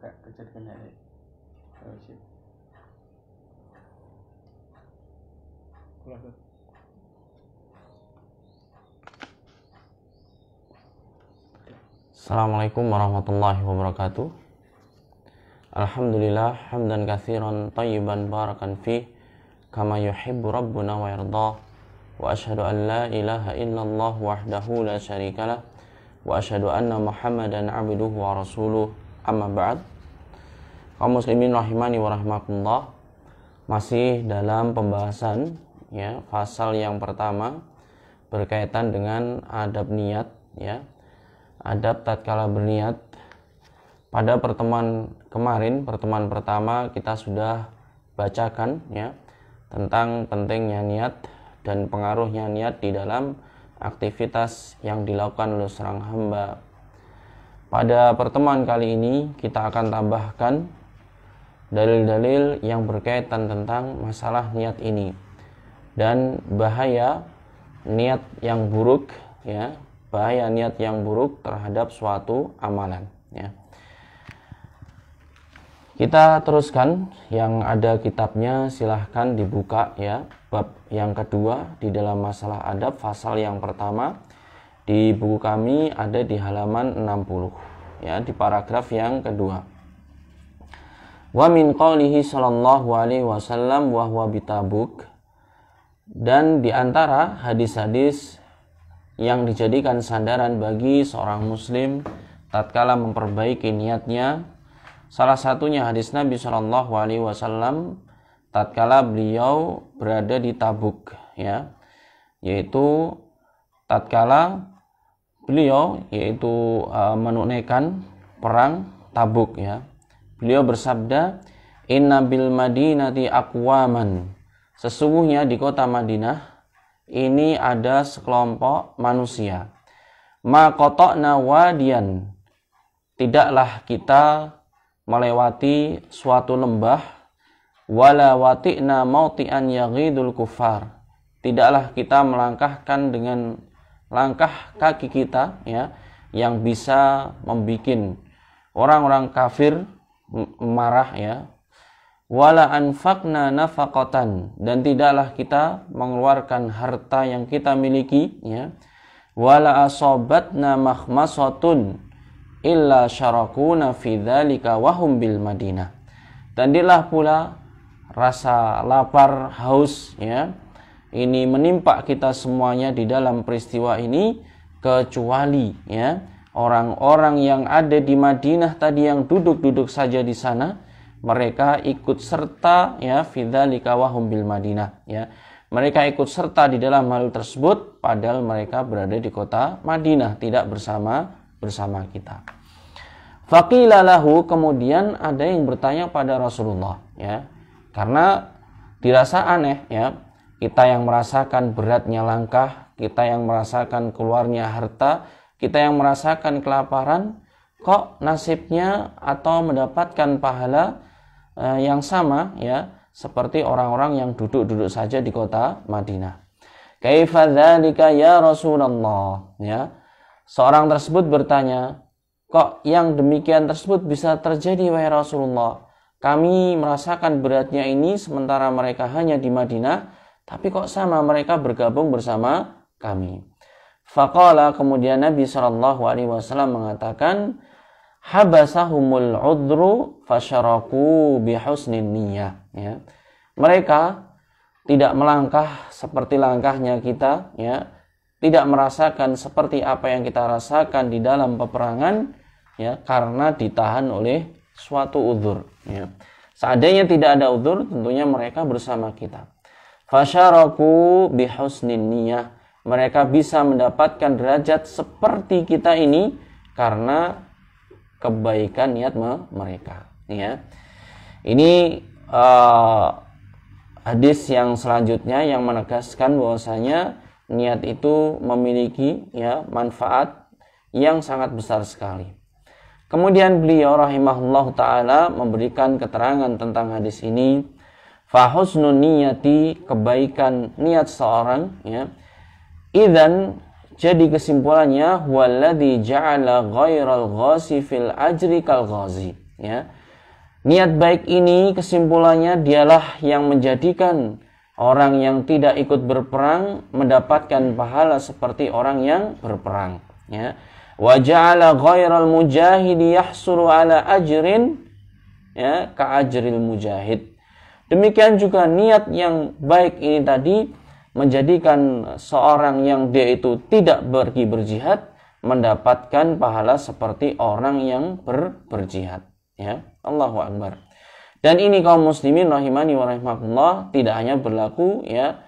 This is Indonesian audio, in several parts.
kayak kejadian kayak oh shit kelas Assalamualaikum warahmatullahi wabarakatuh Alhamdulillah hamdan kathiran tayyiban barakan fi kama yuhibbu rabbuna wa yardah wa ashhadu an la ilaha illallah wahdahu la syarikalah wa ashadu anna muhammadan abduhu wa rasuluh amma ba'd kaum muslimin rahimani wa rahmatullah masih dalam pembahasan ya pasal yang pertama berkaitan dengan adab niat ya adab tatkala berniat pada pertemuan kemarin pertemuan pertama kita sudah bacakan ya tentang pentingnya niat dan pengaruhnya niat di dalam aktivitas yang dilakukan oleh seorang hamba pada pertemuan kali ini kita akan tambahkan dalil-dalil yang berkaitan tentang masalah niat ini dan bahaya niat yang buruk ya, bahaya niat yang buruk terhadap suatu amalan ya. Kita teruskan yang ada kitabnya silahkan dibuka ya bab yang kedua di dalam masalah adab pasal yang pertama di buku kami ada di halaman 60 ya di paragraf yang kedua wa min qawlihi sallallahu alaihi wasallam wa huwa bitabuk dan di antara hadis-hadis yang dijadikan sandaran bagi seorang muslim tatkala memperbaiki niatnya salah satunya hadis Nabi Shallallahu alaihi wasallam tatkala beliau berada di Tabuk ya yaitu tatkala beliau yaitu uh, menunaikan perang Tabuk ya. Beliau bersabda, "Inna bil Madinati aqwaman." Sesungguhnya di kota Madinah ini ada sekelompok manusia. Ma qata'na wadian. Tidaklah kita melewati suatu lembah wala wati'na mauti'an yaghidul kufar. Tidaklah kita melangkahkan dengan langkah kaki kita ya yang bisa membuat orang-orang kafir marah ya wala anfaqna nafaqatan dan tidaklah kita mengeluarkan harta yang kita miliki ya wala asobatna mahmasatun illa syarakuna fi dzalika wahum bil madinah dan pula rasa lapar haus ya ini menimpa kita semuanya di dalam peristiwa ini kecuali ya orang-orang yang ada di Madinah tadi yang duduk-duduk saja di sana mereka ikut serta ya fidzalika wahum bil Madinah ya mereka ikut serta di dalam hal tersebut padahal mereka berada di kota Madinah tidak bersama bersama kita Faqilalahu lahu kemudian ada yang bertanya pada Rasulullah ya karena dirasa aneh ya kita yang merasakan beratnya langkah, kita yang merasakan keluarnya harta, kita yang merasakan kelaparan, kok nasibnya atau mendapatkan pahala eh, yang sama ya seperti orang-orang yang duduk-duduk saja di kota Madinah. Kaifa ya Rasulullah ya. Seorang tersebut bertanya, "Kok yang demikian tersebut bisa terjadi wahai Rasulullah? Kami merasakan beratnya ini sementara mereka hanya di Madinah." Tapi kok sama mereka bergabung bersama kami. Faqala kemudian Nabi Shallallahu Alaihi Wasallam mengatakan, habasahumul udru fasyaraku bihusnin niyah. Ya. Mereka tidak melangkah seperti langkahnya kita, ya, tidak merasakan seperti apa yang kita rasakan di dalam peperangan, ya, karena ditahan oleh suatu udur. Ya. Seandainya tidak ada udur, tentunya mereka bersama kita. Fasyarabu bihusnin niyah. Mereka bisa mendapatkan derajat seperti kita ini karena kebaikan niat mereka. Ya. Ini uh, hadis yang selanjutnya yang menegaskan bahwasanya niat itu memiliki ya manfaat yang sangat besar sekali. Kemudian beliau rahimahullah taala memberikan keterangan tentang hadis ini fahusnu niyati kebaikan niat seorang ya idan jadi kesimpulannya waladhi ja'ala ghairal ghazi fil ajri kal ghazi ya niat baik ini kesimpulannya dialah yang menjadikan orang yang tidak ikut berperang mendapatkan pahala seperti orang yang berperang ya wa ja'ala ghairal mujahidi yahsuru ala ajrin ya ka ajril mujahid Demikian juga niat yang baik ini tadi menjadikan seorang yang dia itu tidak pergi berjihad mendapatkan pahala seperti orang yang ber, berjihad ya Allahu akbar dan ini kaum muslimin rahimani wa rahimakumullah tidak hanya berlaku ya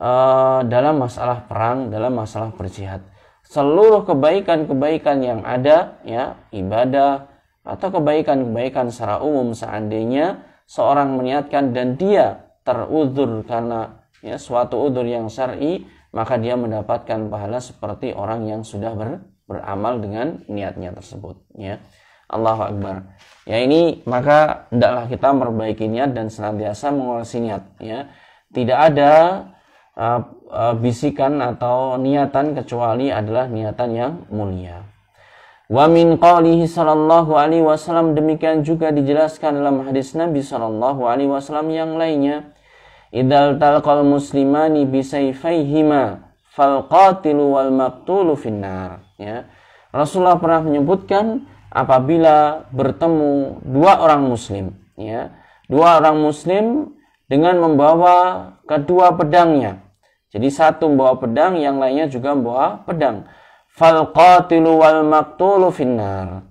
uh, dalam masalah perang dalam masalah berjihad seluruh kebaikan-kebaikan yang ada ya ibadah atau kebaikan-kebaikan secara umum seandainya seorang meniatkan dan dia terudur karena ya suatu udur yang syar'i maka dia mendapatkan pahala seperti orang yang sudah ber, beramal dengan niatnya tersebut ya Allahu akbar ya ini maka hendaklah kita memperbaiki niat dan senantiasa mengoreksi niat ya tidak ada uh, uh, bisikan atau niatan kecuali adalah niatan yang mulia Wa min qalihi sallallahu alaihi wasallam demikian juga dijelaskan dalam hadis Nabi sallallahu alaihi wasallam yang lainnya. Idal talqal muslimani bisayfaihima fal qatilu wal maqtulu finnar. Ya. Rasulullah pernah menyebutkan apabila bertemu dua orang muslim, ya. Dua orang muslim dengan membawa kedua pedangnya. Jadi satu membawa pedang, yang lainnya juga membawa pedang falqatilu wal maqtulu finnar.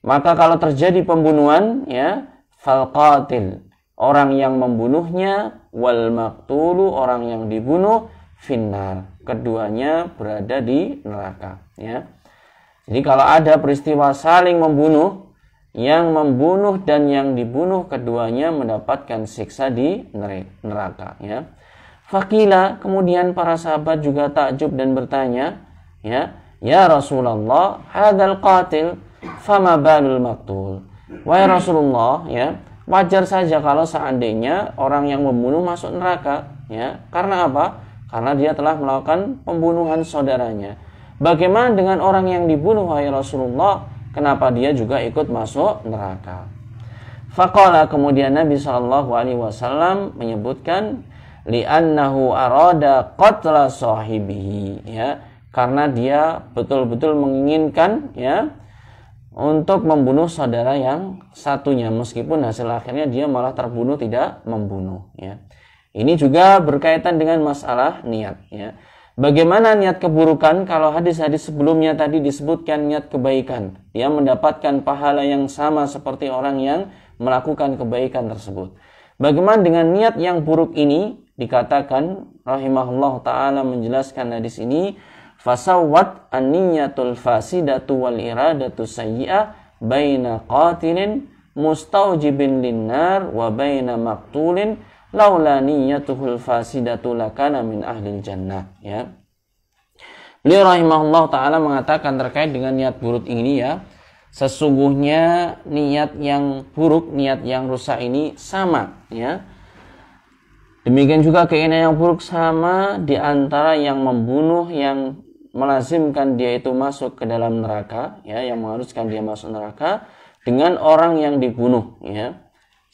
Maka kalau terjadi pembunuhan ya falqatil orang yang membunuhnya wal maqtulu orang yang dibunuh finnar. Keduanya berada di neraka ya. Jadi kalau ada peristiwa saling membunuh yang membunuh dan yang dibunuh keduanya mendapatkan siksa di neraka ya. Fakila kemudian para sahabat juga takjub dan bertanya ya Ya Rasulullah, hadal qatil fama balul maktul. Wahai Rasulullah, ya, wajar saja kalau seandainya orang yang membunuh masuk neraka, ya. Karena apa? Karena dia telah melakukan pembunuhan saudaranya. Bagaimana dengan orang yang dibunuh wahai Rasulullah? Kenapa dia juga ikut masuk neraka? Faqala kemudian Nabi Shallallahu alaihi wasallam menyebutkan li'annahu arada qatla sahibihi ya karena dia betul-betul menginginkan ya untuk membunuh saudara yang satunya meskipun hasil akhirnya dia malah terbunuh tidak membunuh ya. Ini juga berkaitan dengan masalah niat ya. Bagaimana niat keburukan kalau hadis-hadis sebelumnya tadi disebutkan niat kebaikan? Dia mendapatkan pahala yang sama seperti orang yang melakukan kebaikan tersebut. Bagaimana dengan niat yang buruk ini? Dikatakan rahimahullah taala menjelaskan hadis ini fasawat an-niyatul fasidatu wal iradatu sayyi'a baina qatilin mustawjibin linnar wa baina maqtulin laula niyatuhul fasidatu lakana min ahlil jannah ya Beliau rahimahullah taala mengatakan terkait dengan niat buruk ini ya sesungguhnya niat yang buruk niat yang rusak ini sama ya Demikian juga keinginan yang buruk sama di antara yang membunuh yang melazimkan dia itu masuk ke dalam neraka ya yang mengharuskan dia masuk neraka dengan orang yang dibunuh ya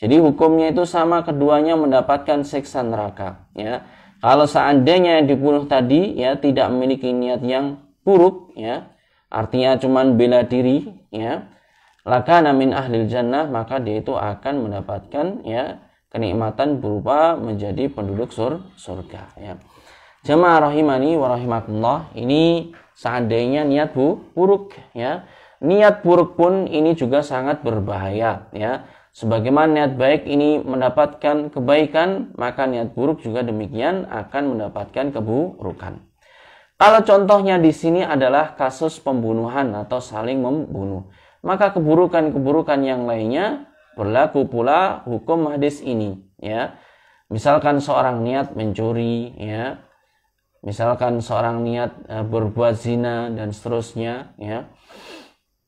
jadi hukumnya itu sama keduanya mendapatkan siksa neraka ya kalau seandainya yang dibunuh tadi ya tidak memiliki niat yang buruk ya artinya cuman bela diri ya laka namin ahlil jannah maka dia itu akan mendapatkan ya kenikmatan berupa menjadi penduduk sur surga ya Jemaah rahimani wa rahimakumullah ini seandainya niat bu, buruk ya. Niat buruk pun ini juga sangat berbahaya ya. Sebagaimana niat baik ini mendapatkan kebaikan, maka niat buruk juga demikian akan mendapatkan keburukan. Kalau contohnya di sini adalah kasus pembunuhan atau saling membunuh, maka keburukan-keburukan yang lainnya berlaku pula hukum hadis ini ya. Misalkan seorang niat mencuri ya, misalkan seorang niat eh, berbuat zina dan seterusnya ya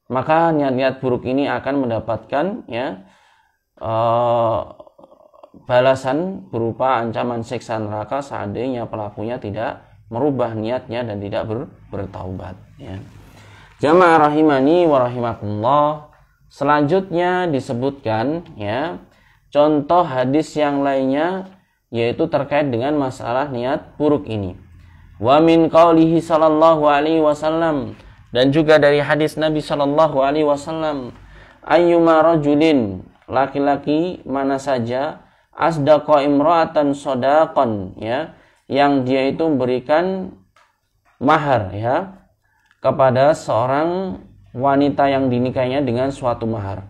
maka niat-niat buruk ini akan mendapatkan ya e, balasan berupa ancaman siksa neraka seandainya pelakunya tidak merubah niatnya dan tidak ber, bertaubat ya jamaah rahimani wa rahimakumullah selanjutnya disebutkan ya contoh hadis yang lainnya yaitu terkait dengan masalah niat buruk ini wa min qawlihi sallallahu alaihi wasallam dan juga dari hadis Nabi sallallahu alaihi wasallam ayyuma rajulin laki-laki mana saja asdaqa imra'atan sadaqan ya yang dia itu memberikan mahar ya kepada seorang wanita yang dinikahinya dengan suatu mahar.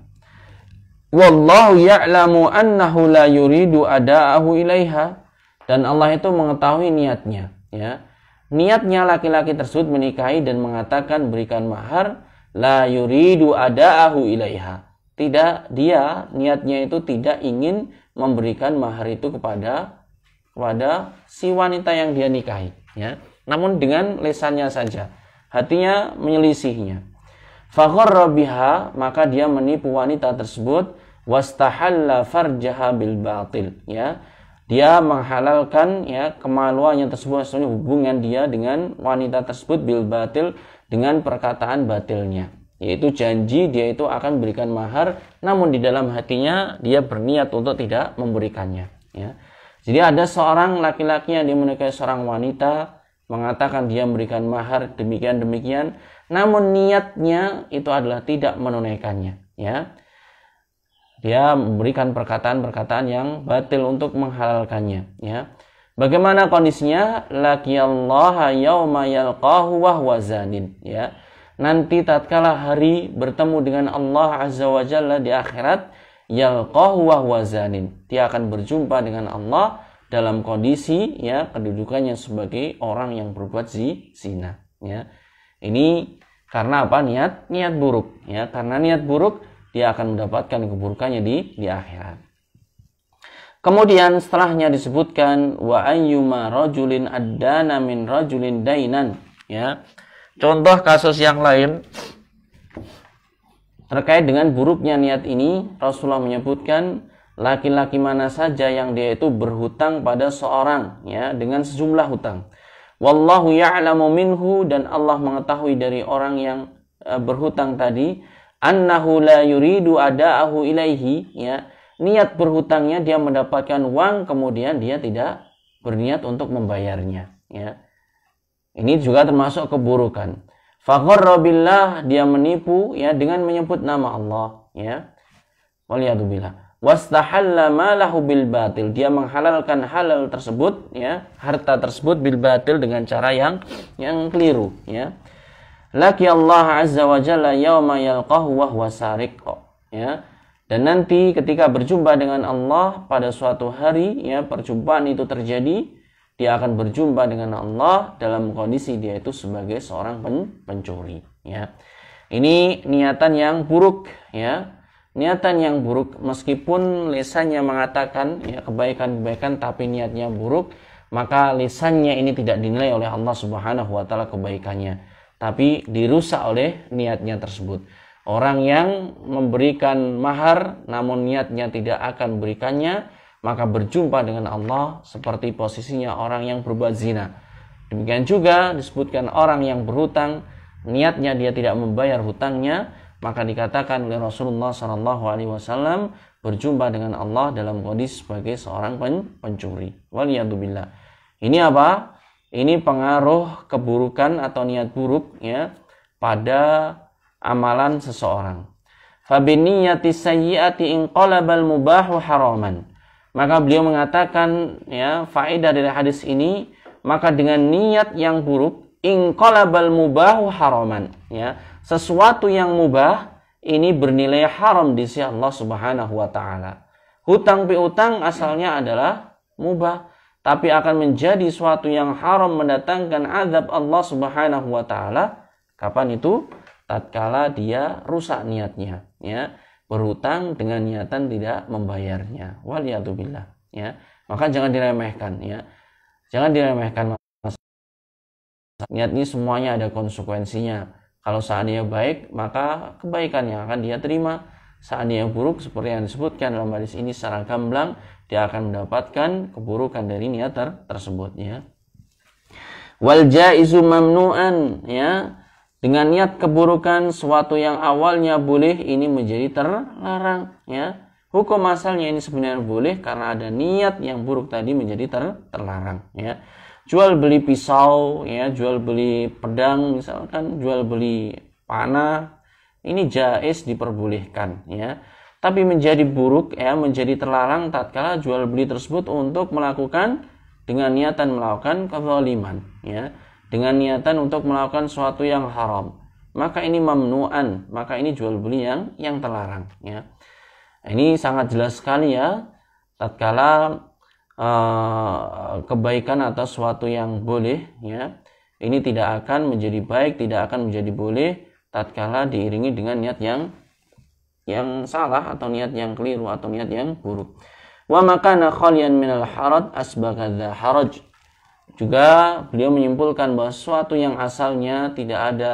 Wallahu ya'lamu annahu la yuridu ada'ahu ilaiha dan Allah itu mengetahui niatnya ya niatnya laki-laki tersebut menikahi dan mengatakan berikan mahar la yuridu ada'ahu ilaiha tidak dia niatnya itu tidak ingin memberikan mahar itu kepada kepada si wanita yang dia nikahi ya namun dengan lesannya saja hatinya menyelisihnya fakor robiha maka dia menipu wanita tersebut wastahalla farjaha bil batil ya dia menghalalkan ya kemaluannya tersebut maksudnya hubungan dia dengan wanita tersebut bil batil dengan perkataan batilnya yaitu janji dia itu akan berikan mahar namun di dalam hatinya dia berniat untuk tidak memberikannya ya jadi ada seorang laki-laki yang menikahi seorang wanita mengatakan dia memberikan mahar demikian demikian namun niatnya itu adalah tidak menunaikannya ya dia memberikan perkataan-perkataan yang batil untuk menghalalkannya ya bagaimana kondisinya laki yauma yalqahu wa huwa zanin ya nanti tatkala hari bertemu dengan Allah azza wa jalla di akhirat yalqahu wa huwa zanin dia akan berjumpa dengan Allah dalam kondisi ya kedudukannya sebagai orang yang berbuat zina ya ini karena apa niat niat buruk ya karena niat buruk dia akan mendapatkan keburukannya di di akhirat. Kemudian setelahnya disebutkan wa ayyuma rajulin addana min rajulin dainan ya. Contoh kasus yang lain terkait dengan buruknya niat ini Rasulullah menyebutkan laki-laki mana saja yang dia itu berhutang pada seorang ya dengan sejumlah hutang. Wallahu ya'lamu minhu dan Allah mengetahui dari orang yang e, berhutang tadi annahu la yuridu ada'ahu ilaihi ya niat berhutangnya dia mendapatkan uang kemudian dia tidak berniat untuk membayarnya ya ini juga termasuk keburukan faqarra billah dia menipu ya dengan menyebut nama Allah ya waliyadzubillah wastahalla malahu bil batil dia menghalalkan halal tersebut ya harta tersebut bil batil dengan cara yang yang keliru ya laki Allah azza wa jalla yawma yalqahu wa huwa sariq ya dan nanti ketika berjumpa dengan Allah pada suatu hari ya perjumpaan itu terjadi dia akan berjumpa dengan Allah dalam kondisi dia itu sebagai seorang pen pencuri ya ini niatan yang buruk ya niatan yang buruk meskipun lisannya mengatakan ya kebaikan-kebaikan tapi niatnya buruk maka lisannya ini tidak dinilai oleh Allah Subhanahu wa taala kebaikannya tapi dirusak oleh niatnya tersebut. Orang yang memberikan mahar namun niatnya tidak akan berikannya, maka berjumpa dengan Allah seperti posisinya orang yang berbuat zina. Demikian juga disebutkan orang yang berhutang, niatnya dia tidak membayar hutangnya, maka dikatakan oleh Rasulullah Shallallahu Alaihi Wasallam berjumpa dengan Allah dalam kondisi sebagai seorang pencuri. pencuri. billah. Ini apa? ini pengaruh keburukan atau niat buruk ya pada amalan seseorang. Fabiniyati sayyiati inqalabal mubahu haraman. Maka beliau mengatakan ya faedah dari hadis ini maka dengan niat yang buruk inqalabal mubahu haraman ya sesuatu yang mubah ini bernilai haram di sisi Allah Subhanahu wa taala. Hutang piutang asalnya adalah mubah tapi akan menjadi suatu yang haram mendatangkan azab Allah Subhanahu wa taala kapan itu tatkala dia rusak niatnya ya berhutang dengan niatan tidak membayarnya waliyatubillah ya maka jangan diremehkan ya jangan diremehkan niat ini semuanya ada konsekuensinya kalau seandainya baik maka kebaikan yang akan dia terima seandainya buruk seperti yang disebutkan dalam hadis ini secara gamblang dia akan mendapatkan keburukan dari niat ter tersebut ya wal jaizu mamnu'an ya dengan niat keburukan suatu yang awalnya boleh ini menjadi terlarang ya hukum asalnya ini sebenarnya boleh karena ada niat yang buruk tadi menjadi ter terlarang ya jual beli pisau ya jual beli pedang misalkan jual beli panah ini jais diperbolehkan ya tapi menjadi buruk ya menjadi terlarang tatkala jual beli tersebut untuk melakukan dengan niatan melakukan kezaliman ya dengan niatan untuk melakukan sesuatu yang haram maka ini mamnuan maka ini jual beli yang yang terlarang ya ini sangat jelas sekali ya tatkala uh, kebaikan atau sesuatu yang boleh ya ini tidak akan menjadi baik tidak akan menjadi boleh tatkala diiringi dengan niat yang yang salah atau niat yang keliru atau niat yang buruk. Wa makana khalian minal harad asbagadha haraj. Juga beliau menyimpulkan bahwa sesuatu yang asalnya tidak ada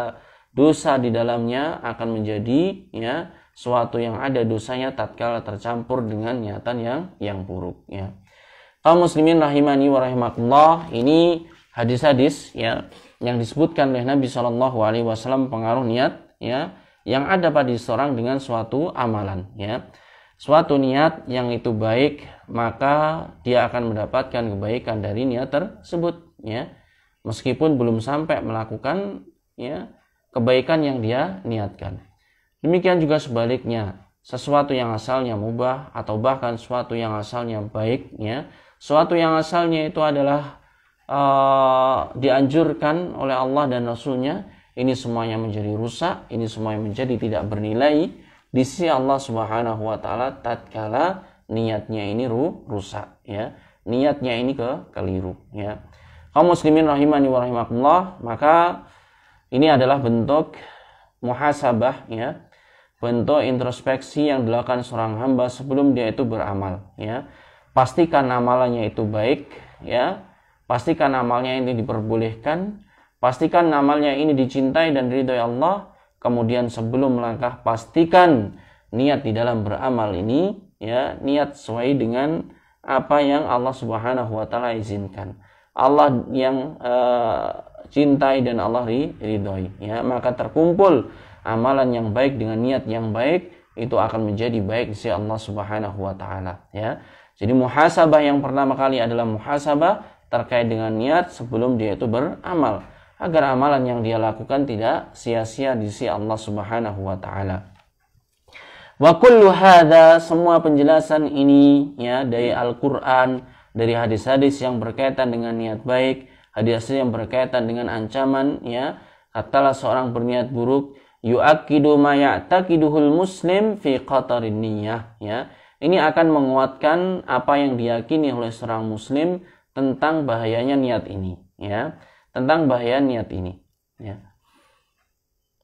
dosa di dalamnya akan menjadi ya suatu yang ada dosanya tatkala tercampur dengan niatan yang yang buruk ya. Kaum muslimin rahimani wa rahimakumullah, ini hadis-hadis ya yang disebutkan oleh Nabi Shallallahu alaihi wasallam pengaruh niat ya yang ada pada seorang dengan suatu amalan ya suatu niat yang itu baik maka dia akan mendapatkan kebaikan dari niat tersebut ya meskipun belum sampai melakukan ya kebaikan yang dia niatkan demikian juga sebaliknya sesuatu yang asalnya mubah atau bahkan suatu yang asalnya baik ya suatu yang asalnya itu adalah uh, dianjurkan oleh Allah dan Rasulnya ini semuanya menjadi rusak, ini semuanya menjadi tidak bernilai di sisi Allah Subhanahu wa taala tatkala niatnya ini ru, rusak ya. Niatnya ini ke keliru ya. Kaum muslimin rahimani wa rahimakumullah, maka ini adalah bentuk muhasabah ya. Bentuk introspeksi yang dilakukan seorang hamba sebelum dia itu beramal ya. Pastikan amalannya itu baik ya. Pastikan amalnya ini diperbolehkan Pastikan amalnya ini dicintai dan diridhoi Allah. Kemudian sebelum melangkah pastikan niat di dalam beramal ini ya niat sesuai dengan apa yang Allah Subhanahu wa taala izinkan. Allah yang uh, cintai dan Allah ridhoi ya maka terkumpul amalan yang baik dengan niat yang baik itu akan menjadi baik si Allah Subhanahu wa taala ya. Jadi muhasabah yang pertama kali adalah muhasabah terkait dengan niat sebelum dia itu beramal agar amalan yang dia lakukan tidak sia-sia di sisi Allah Subhanahu wa taala. Wa kullu hadha semua penjelasan ini ya dari Al-Qur'an, dari hadis-hadis yang berkaitan dengan niat baik, hadis-hadis yang berkaitan dengan ancaman ya, katalah seorang berniat buruk yu'akkidu ma ya'taqiduhul muslim fi qatarin niyyah ya. Ini akan menguatkan apa yang diyakini oleh seorang muslim tentang bahayanya niat ini ya tentang bahaya niat ini. Ya.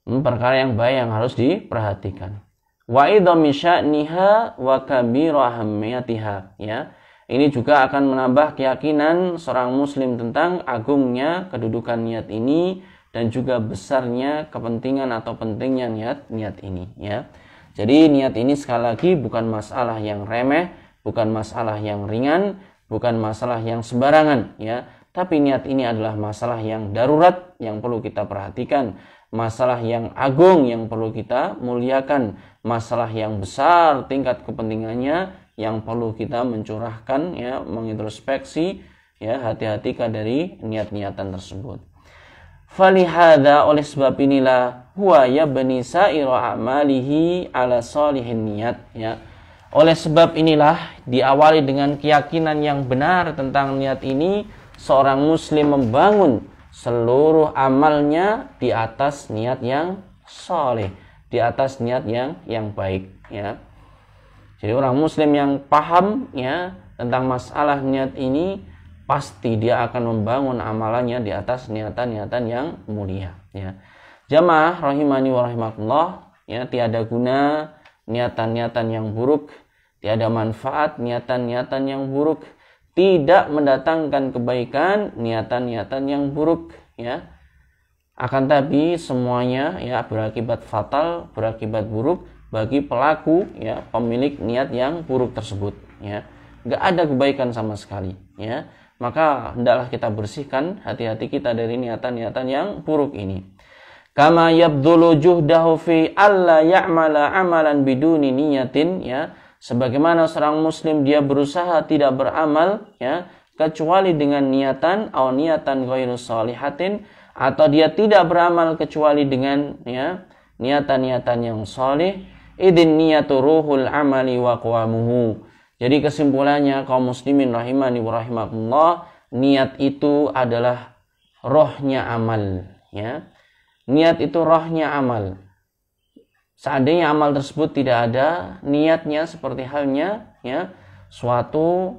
perkara yang baik yang harus diperhatikan. Wa niha wa kabirahamiyatiha. Ya. Ini juga akan menambah keyakinan seorang muslim tentang agungnya kedudukan niat ini dan juga besarnya kepentingan atau pentingnya niat-niat ini ya. Jadi niat ini sekali lagi bukan masalah yang remeh, bukan masalah yang ringan, bukan masalah yang sembarangan ya tapi niat ini adalah masalah yang darurat yang perlu kita perhatikan, masalah yang agung yang perlu kita muliakan, masalah yang besar tingkat kepentingannya yang perlu kita mencurahkan ya, mengintrospeksi ya, hati-hati dari niat-niatan tersebut. Falihada oleh sebab inilah huwa ya bani sa'iru amalihi ala salihin niat ya. Oleh sebab inilah diawali dengan keyakinan yang benar tentang niat ini seorang muslim membangun seluruh amalnya di atas niat yang soleh, di atas niat yang yang baik ya. Jadi orang muslim yang paham ya tentang masalah niat ini pasti dia akan membangun amalannya di atas niatan-niatan yang mulia ya. Jamaah rahimani wa rahimakumullah ya tiada guna niatan-niatan yang buruk, tiada manfaat niatan-niatan yang buruk tidak mendatangkan kebaikan niatan-niatan yang buruk ya akan tapi semuanya ya berakibat fatal berakibat buruk bagi pelaku ya pemilik niat yang buruk tersebut ya nggak ada kebaikan sama sekali ya maka hendaklah kita bersihkan hati-hati kita dari niatan-niatan yang buruk ini kama yabdulu juhdahu fi alla ya'mala amalan biduni niyatin ya sebagaimana seorang muslim dia berusaha tidak beramal ya kecuali dengan niatan atau niatan ghairu salihatin atau dia tidak beramal kecuali dengan ya niatan-niatan yang soleh idin niyatu ruhul amali wa qawamuhu jadi kesimpulannya kaum muslimin rahimani wa rahimakumullah niat itu adalah rohnya amal ya niat itu rohnya amal seandainya amal tersebut tidak ada niatnya seperti halnya ya suatu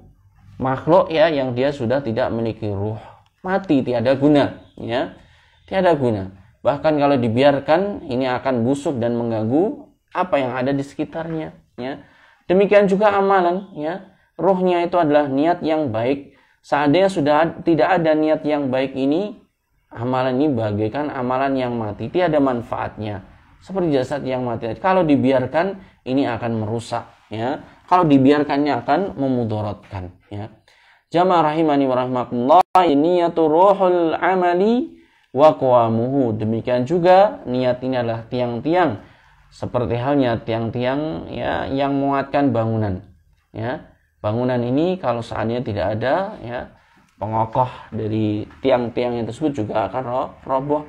makhluk ya yang dia sudah tidak memiliki ruh mati tiada guna ya tiada guna bahkan kalau dibiarkan ini akan busuk dan mengganggu apa yang ada di sekitarnya ya demikian juga amalan ya ruhnya itu adalah niat yang baik seandainya sudah tidak ada niat yang baik ini amalan ini bagaikan amalan yang mati tiada manfaatnya seperti jasad yang mati. Kalau dibiarkan ini akan merusak ya. Kalau dibiarkannya akan memudaratkan ya. Jamaah rahimani wa ini niyatu ruhul amali wa qawamuhu. Demikian juga niat ini adalah tiang-tiang seperti halnya tiang-tiang ya yang menguatkan bangunan ya. Bangunan ini kalau seandainya tidak ada ya pengokoh dari tiang-tiang yang tersebut juga akan roboh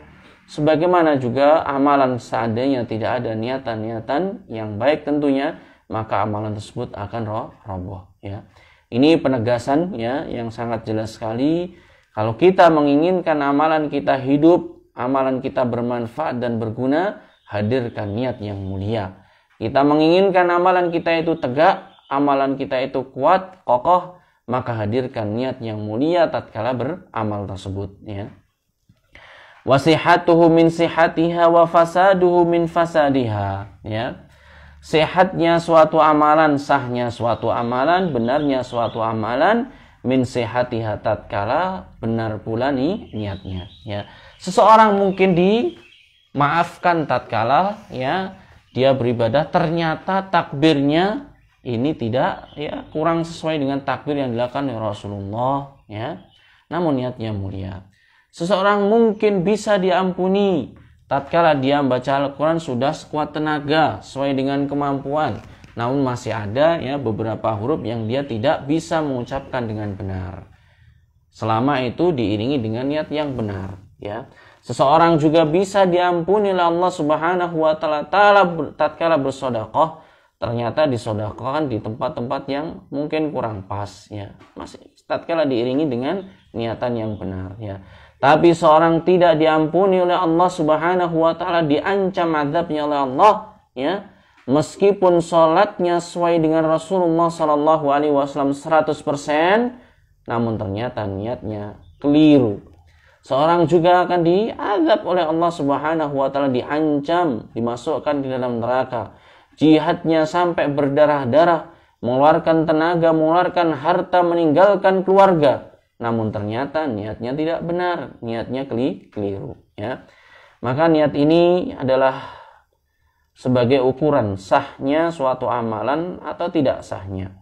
Sebagaimana juga amalan seandainya tidak ada niatan-niatan yang baik tentunya, maka amalan tersebut akan roh, roboh. Ya. Ini penegasan ya yang sangat jelas sekali. Kalau kita menginginkan amalan kita hidup, amalan kita bermanfaat dan berguna, hadirkan niat yang mulia. Kita menginginkan amalan kita itu tegak, amalan kita itu kuat, kokoh, maka hadirkan niat yang mulia tatkala beramal tersebut ya wasihatuhu min sihatiha wa fasaduhu min fasadiha ya sehatnya suatu amalan sahnya suatu amalan benarnya suatu amalan min sihatiha tatkala benar pula nih niatnya ya seseorang mungkin dimaafkan tatkala ya dia beribadah ternyata takbirnya ini tidak ya kurang sesuai dengan takbir yang dilakukan oleh Rasulullah ya namun niatnya mulia Seseorang mungkin bisa diampuni tatkala dia membaca Al-Quran sudah sekuat tenaga sesuai dengan kemampuan. Namun masih ada ya beberapa huruf yang dia tidak bisa mengucapkan dengan benar. Selama itu diiringi dengan niat yang benar ya. Seseorang juga bisa diampuni oleh Allah Subhanahu wa taala tatkala bersodakoh ternyata kan di tempat-tempat yang mungkin kurang pas ya. Masih tatkala diiringi dengan niatan yang benar ya. Tapi seorang tidak diampuni oleh Allah Subhanahu wa taala diancam azabnya oleh Allah ya. Meskipun sholatnya sesuai dengan Rasulullah Shallallahu Alaihi Wasallam 100%, namun ternyata niatnya keliru. Seorang juga akan diazab oleh Allah Subhanahu wa taala diancam, dimasukkan di dalam neraka. Jihadnya sampai berdarah-darah, mengeluarkan tenaga, mengeluarkan harta, meninggalkan keluarga namun ternyata niatnya tidak benar, niatnya keliru ya. Maka niat ini adalah sebagai ukuran sahnya suatu amalan atau tidak sahnya.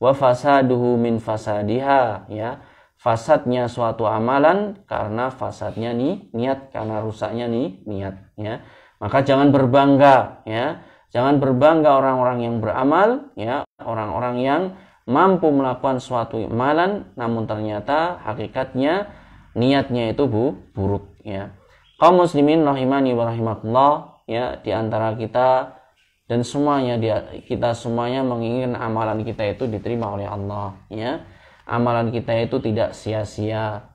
Wa fasaduhu min fasadiha ya. Fasadnya suatu amalan karena fasadnya nih niat karena rusaknya nih niat ya. Maka jangan berbangga ya. Jangan berbangga orang-orang yang beramal ya, orang-orang yang mampu melakukan suatu amalan, namun ternyata hakikatnya niatnya itu bu buruk ya kaum muslimin rahimani wa rahimakumullah ya di antara kita dan semuanya dia kita semuanya menginginkan amalan kita itu diterima oleh Allah ya amalan kita itu tidak sia-sia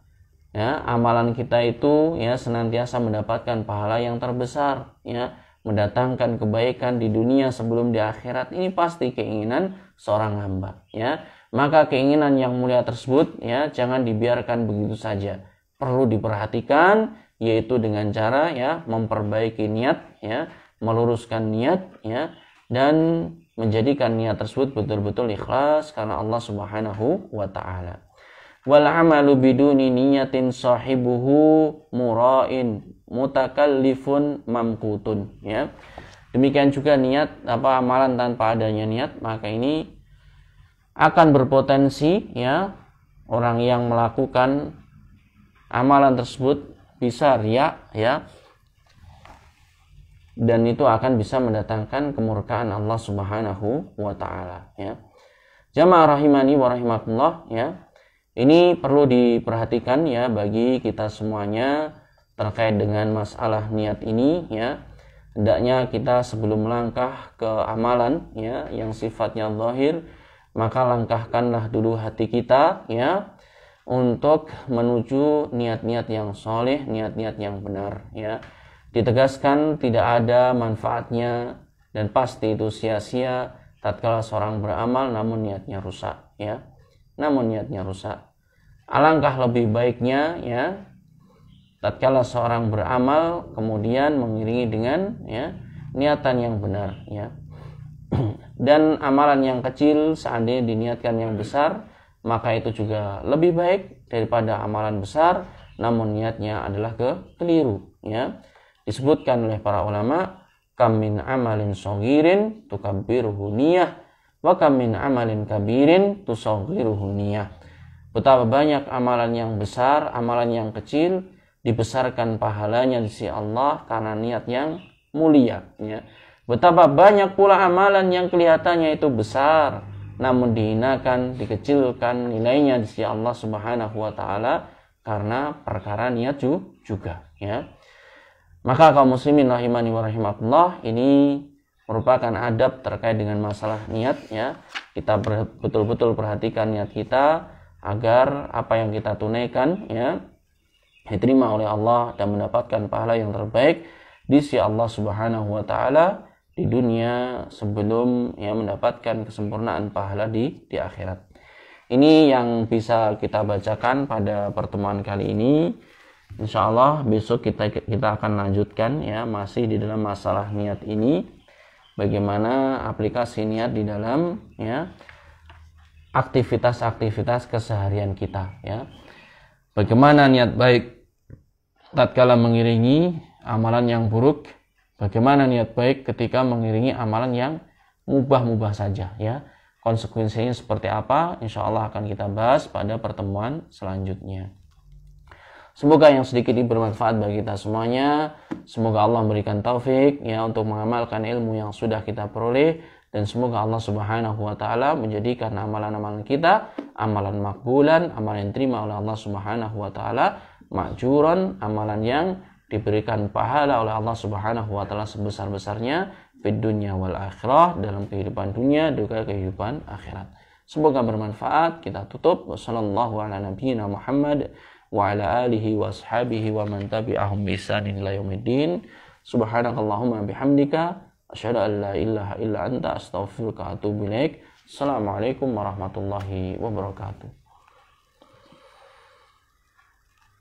ya amalan kita itu ya senantiasa mendapatkan pahala yang terbesar ya mendatangkan kebaikan di dunia sebelum di akhirat ini pasti keinginan seorang hamba ya maka keinginan yang mulia tersebut ya jangan dibiarkan begitu saja perlu diperhatikan yaitu dengan cara ya memperbaiki niat ya meluruskan niat ya dan menjadikan niat tersebut betul-betul ikhlas karena Allah Subhanahu wa taala wal amalu biduni niyatin sahibuhu murain mutakallifun mamkutun ya Demikian juga niat apa amalan tanpa adanya niat maka ini akan berpotensi ya orang yang melakukan amalan tersebut bisa riak ya dan itu akan bisa mendatangkan kemurkaan Allah Subhanahu wa taala ya. Jamaah rahimani wa rahimakumullah ya. Ini perlu diperhatikan ya bagi kita semuanya terkait dengan masalah niat ini ya hendaknya kita sebelum melangkah ke amalan ya yang sifatnya zahir maka langkahkanlah dulu hati kita ya untuk menuju niat-niat yang soleh, niat-niat yang benar ya. Ditegaskan tidak ada manfaatnya dan pasti itu sia-sia tatkala seorang beramal namun niatnya rusak ya. Namun niatnya rusak. Alangkah lebih baiknya ya tatkala seorang beramal kemudian mengiringi dengan ya niatan yang benar ya dan amalan yang kecil seandainya diniatkan yang besar maka itu juga lebih baik daripada amalan besar namun niatnya adalah ke keliru ya disebutkan oleh para ulama kamin amalin sogirin tukabbiruhu niyah wa kamin amalin kabirin tusoghiruhu niyah betapa banyak amalan yang besar amalan yang kecil dibesarkan pahalanya di sisi Allah karena niat yang mulia ya. Betapa banyak pula amalan yang kelihatannya itu besar namun dihinakan, dikecilkan nilainya di sisi Allah Subhanahu wa taala karena perkara niat juga ya. Maka kaum muslimin rahimani wa rahimatullah ini merupakan adab terkait dengan masalah niat ya. Kita betul-betul perhatikan niat kita agar apa yang kita tunaikan ya diterima oleh Allah dan mendapatkan pahala yang terbaik di sisi Allah Subhanahu wa taala di dunia sebelum ya mendapatkan kesempurnaan pahala di di akhirat. Ini yang bisa kita bacakan pada pertemuan kali ini. Insya Allah besok kita kita akan lanjutkan ya masih di dalam masalah niat ini bagaimana aplikasi niat di dalam ya aktivitas-aktivitas keseharian kita ya. Bagaimana niat baik tatkala mengiringi amalan yang buruk bagaimana niat baik ketika mengiringi amalan yang mubah-mubah saja ya konsekuensinya seperti apa insya Allah akan kita bahas pada pertemuan selanjutnya Semoga yang sedikit ini bermanfaat bagi kita semuanya. Semoga Allah memberikan taufik ya untuk mengamalkan ilmu yang sudah kita peroleh dan semoga Allah Subhanahu wa taala menjadikan amalan-amalan kita amalan makbulan, amalan yang terima oleh Allah Subhanahu wa taala ma'juran, amalan yang diberikan pahala oleh Allah Subhanahu wa taala sebesar-besarnya di dunia wal akhirah dalam kehidupan dunia juga kehidupan akhirat. Semoga bermanfaat. Kita tutup. Wassallallahu ala nabiyyina Muhammad wa ala alihi wa wa man tabi'ahum bi ihsanin ila yaumiddin. Subhanakallahumma bihamdika asyhadu an la ilaha illa anta astaghfiruka wa atubu ilaik. Assalamualaikum warahmatullahi wabarakatuh.